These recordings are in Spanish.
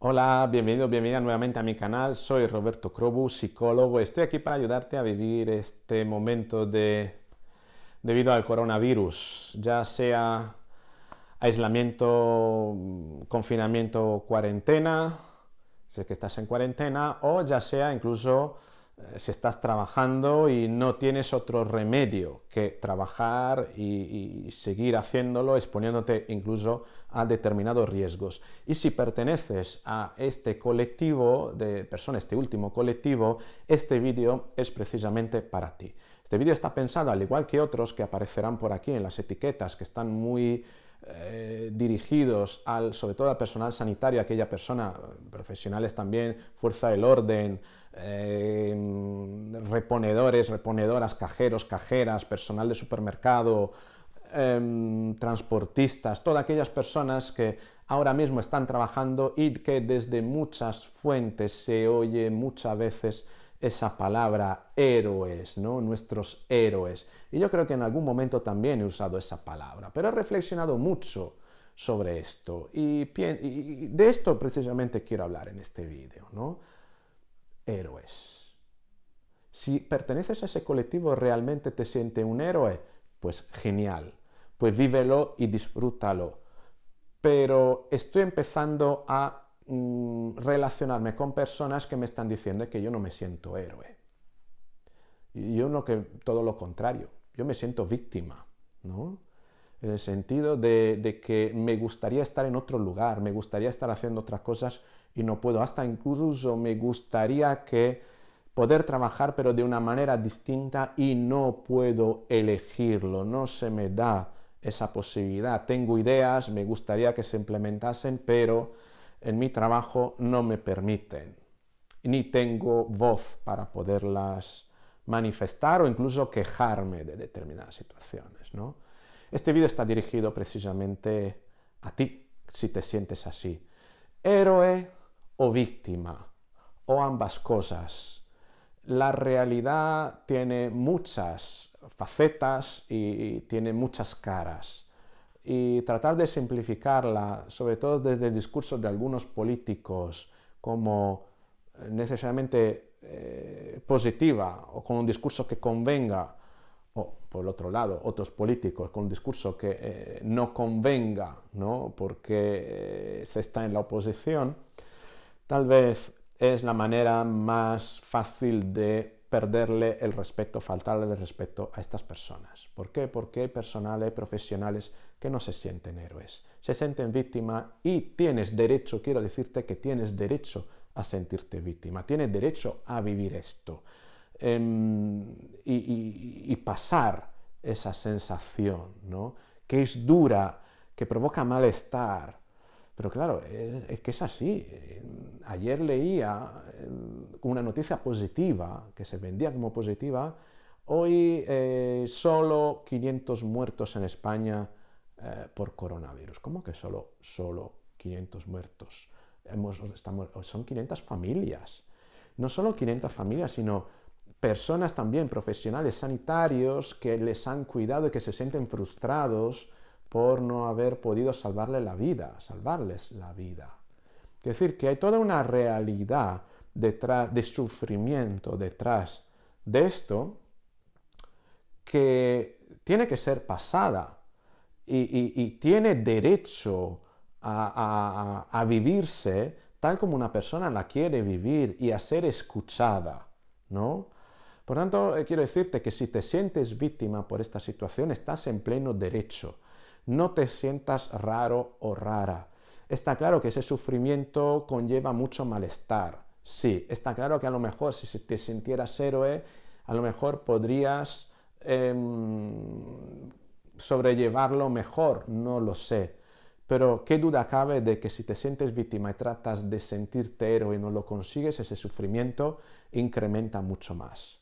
Hola, bienvenido, bienvenida nuevamente a mi canal. Soy Roberto Crobu, psicólogo. Estoy aquí para ayudarte a vivir este momento de debido al coronavirus, ya sea aislamiento, confinamiento, cuarentena, si es que estás en cuarentena, o ya sea incluso eh, Se estás trabajando y no tienes otro remedio que trabajar y, seguir haciéndolo, exponiéndote incluso a determinados riesgos. Y si perteneces a este colectivo de personas, este último colectivo, este vídeo es precisamente para ti. Este vídeo está pensado, al igual que otros que aparecerán por aquí en las etiquetas, que están muy eh, dirigidos al, sobre todo al personal sanitario, aquella persona, eh, profesionales también, fuerza del orden, Em, reponedores, reponedoras, cajeros, cajeras, personal de supermercado, em, transportistas, todas aquellas personas que ahora mismo están trabajando y que desde muchas fuentes se oye muchas veces esa palabra héroes, ¿no? Nuestros héroes. Y yo creo que en algún momento también he usado esa palabra, pero he reflexionado mucho sobre esto y, de esto precisamente quiero hablar en este vídeo, ¿no? héroes. Si perteneces a ese colectivo, realmente te sientes un héroe, pues genial, pues vívelo y disfrútalo. Pero estoy empezando a mm, relacionarme con personas que me están diciendo que yo no me siento héroe. Yo no que todo lo contrario, yo me siento víctima, ¿no? En el sentido de, de que me gustaría estar en otro lugar, me gustaría estar haciendo otras cosas y no puedo. Hasta incluso me gustaría que poder trabajar pero de una manera distinta y no puedo elegirlo, no se me da esa posibilidad. Tengo ideas, me gustaría que se implementasen, pero en mi trabajo no me permiten, ni tengo voz para poderlas manifestar o incluso quejarme de determinadas situaciones. Este vídeo está dirigido precisamente a ti, si te sientes así. Héroe o víctima, o ambas cosas. La realidad tiene muchas facetas y, tiene muchas caras y tratar de simplificarla, sobre todo desde el discurso de algunos políticos, como eh, necesariamente eh, positiva o con un discurso que convenga, o por otro lado, otros políticos con un discurso que eh, no convenga, ¿no? porque se está en la oposición, Tal vez es la manera más fácil de perderle el respeto, faltarle el respeto a estas personas. ¿Por qué? Porque hay personales, profesionales que no se sienten héroes, se sienten víctimas y tienes derecho, quiero decirte que tienes derecho a sentirte víctima, tienes derecho a vivir esto em, y, pasar esa sensación, ¿no? Que es dura, que provoca malestar, pero claro, es que es así ayer leía eh, una noticia positiva, que se vendía como positiva, hoy eh, solo 500 muertos en España eh, por coronavirus. ¿Cómo que solo, solo 500 muertos? son 500 familias. No solo 500 familias, sino personas también, profesionales sanitarios que les han cuidado y que se sienten frustrados por no haber podido salvarle la vida, salvarles la vida. Es decir, que hay toda una realidad detrás de sufrimiento detrás de esto que tiene que ser pasada y, tiene derecho a, a, vivirse tal como una persona la quiere vivir y a ser escuchada, ¿no? Por tanto, eh, quiero decirte que si te sientes víctima por esta situación, estás en pleno derecho. No te sientas raro o rara. Está claro que ese sufrimiento conlleva mucho malestar. Sí, está claro que a lo mejor si te sintieras héroe, a lo mejor podrías em, sobrellevarlo mejor, no lo sé. Pero qué duda cabe de que si te sientes víctima y tratas de sentirte héroe y no lo consigues, ese sufrimiento incrementa mucho más.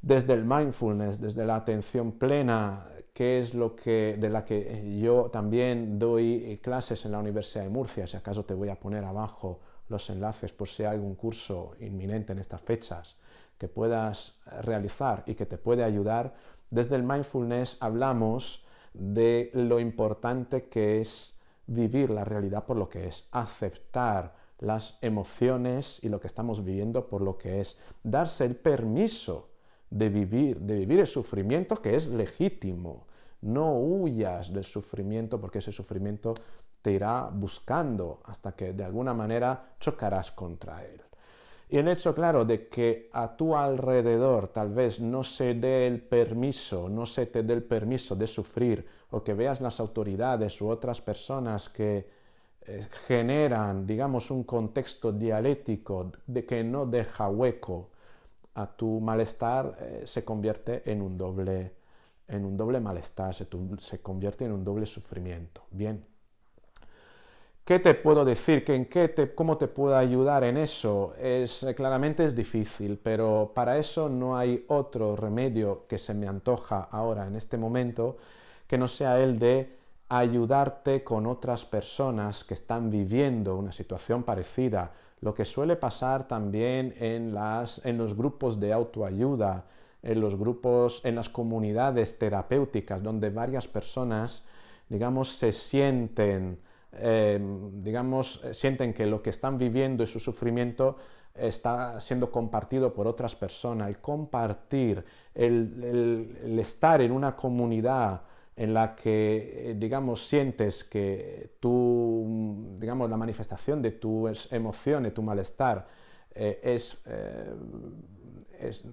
Desde el mindfulness, desde la atención plena, que es lo que, de la que eh, yo también doy eh, clases en la Universidad de Murcia. Si acaso te voy a poner abajo los enlaces por si hay algún curso inminente en estas fechas que puedas realizar y que te puede ayudar. Desde el mindfulness hablamos de lo importante que es vivir la realidad por lo que es, aceptar las emociones y lo que estamos viviendo por lo que es, darse el permiso de vivir, de vivir el sufrimiento que es legítimo. No huyas del sufrimiento porque ese sufrimiento te irá buscando hasta que de alguna manera chocarás contra él. Y el hecho, claro, de que a tu alrededor tal vez no se dé el permiso, no se te dé el permiso de sufrir, o que veas las autoridades u otras personas que eh, generan, digamos, un contexto dialéctico de que no deja hueco a tu malestar eh, se convierte en un doble, en un doble malestar, se, convierte en un doble sufrimiento. Bien. ¿Qué te puedo decir? ¿En qué ¿Cómo te puedo ayudar en eso? Es, eh, claramente es difícil, pero para eso no hay otro remedio que se me antoja ahora, en este momento, que no sea el de ayudarte con otras personas que están viviendo una situación parecida lo que suele pasar también en, los grupos de autoayuda, en grupos, en las comunidades terapéuticas, donde varias personas, digamos, se sienten, em, sienten que lo que están viviendo y su sufrimiento está siendo compartido por otras personas. El compartir, el estar en una comunidad, en la que, eh, digamos, sientes que tú digamos, la manifestación de tus emociones, tu malestar, eh, eh, es,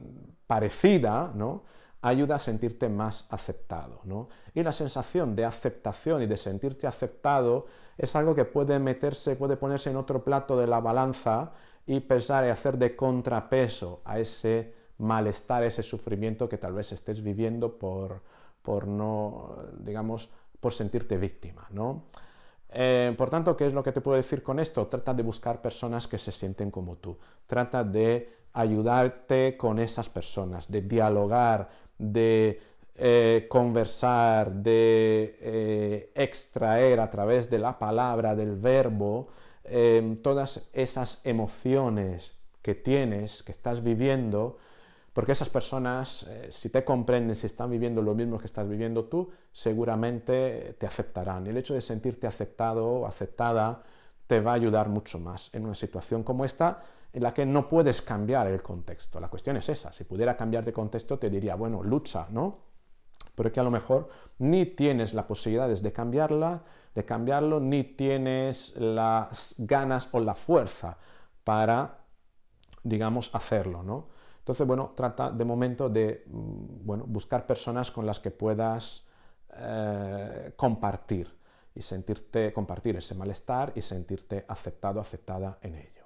parecida, ¿no? ayuda a sentirte más aceptado. ¿no? Y la sensación de aceptación y de sentirte aceptado es algo que puede meterse, puede ponerse en otro plato de la balanza y pensar y hacer de contrapeso a ese malestar, ese sufrimiento que tal vez estés viviendo por, por no, digamos, por sentirte víctima, ¿no? Eh, por tanto, ¿qué es lo que te puedo decir con esto? Trata de buscar personas que se sienten como tú. Trata de ayudarte con esas personas, de dialogar, de eh, conversar, de eh, extraer a través de la palabra, del verbo, todas esas emociones que tienes, que estás viviendo, porque esas personas, eh, si te comprenden, si están viviendo lo mismo que estás viviendo tú, seguramente te aceptarán. Y el hecho de sentirte aceptado o aceptada te va a ayudar mucho más en una situación como esta, en la que no puedes cambiar el contexto. La cuestión es esa. Si pudiera cambiar de contexto, te diría, bueno, lucha, ¿no? Pero que a lo mejor ni tienes las posibilidades de cambiarla, de cambiarlo, ni tienes las ganas o la fuerza para, digamos, hacerlo, ¿no? Entonces, bueno, trata de momento de mm, buscar personas con las que puedas eh, compartir y sentirte, compartir ese malestar y sentirte aceptado, aceptada en ello.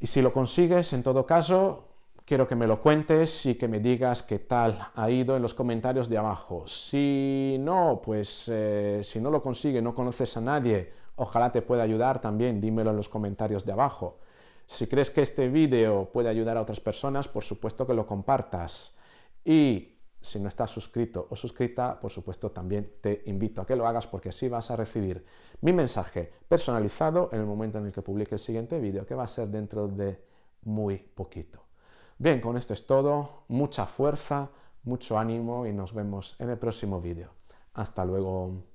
Y si lo consigues, en todo caso, quiero que me lo cuentes y que me digas qué tal ha ido en los comentarios de abajo. Si no, pues eh, si no lo consigues, no conoces a nadie, ojalá te pueda ayudar también, dímelo en los comentarios de abajo. Si crees que este vídeo puede ayudar a otras personas, por supuesto que lo compartas. Y si no estás suscrito o suscrita, por supuesto también te invito a que lo hagas porque así vas a recibir mi mensaje personalizado en el momento en el que publique el siguiente vídeo, que va a ser dentro de muy poquito. Bien, con esto es todo. Mucha fuerza, mucho ánimo y nos vemos en el próximo vídeo. Hasta luego.